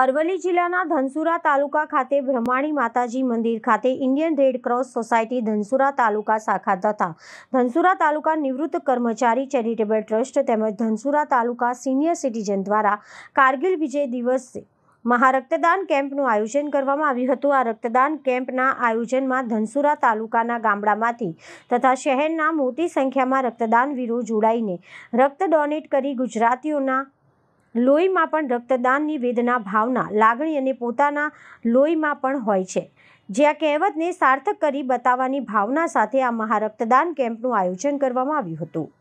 અરવલ્લી જિલ્લાના ધનસુરા તાલુકા ખાતે બ્રહ્માણી માતાજી મંદિર ખાતે Indian Red Cross Society Dhansura taluka શાખા તથા ધનસુરા તાલુકા નિવૃત્ત કર્મચારી ચેરિટેબલ ટ્રસ્ટ તેમજ ધનસુરા તાલુકા સિનિયર સિટીઝન દ્વારા કારગિલ વિજય દિવસે મહા રક્તદાન કેમ્પનું આયોજન કરવામાં આવ્યું હતું આ રક્તદાન કેમ્પના આયોજનમાં ધનસુરા તાલુકાના ગામડામાંથી તથા શહેરના મોટી સંખ્યામાં રક્તદાન રક્તદાનવીરો જોડાઈને રક્ત ડોનેટ કરી ગુજરાતીઓના લોહીમાં પણ રક્તદાનની વેદના ભાવના લાગણી અને પોતાના લોહીમાં પણ હોય છે જ્યાં આ કહેવતને સાર્થક કરી બતાવવાની ભાવના સાથે આ મહારક્તદાન કેમ્પનું આયોજન કરવામાં આવ્યું હતું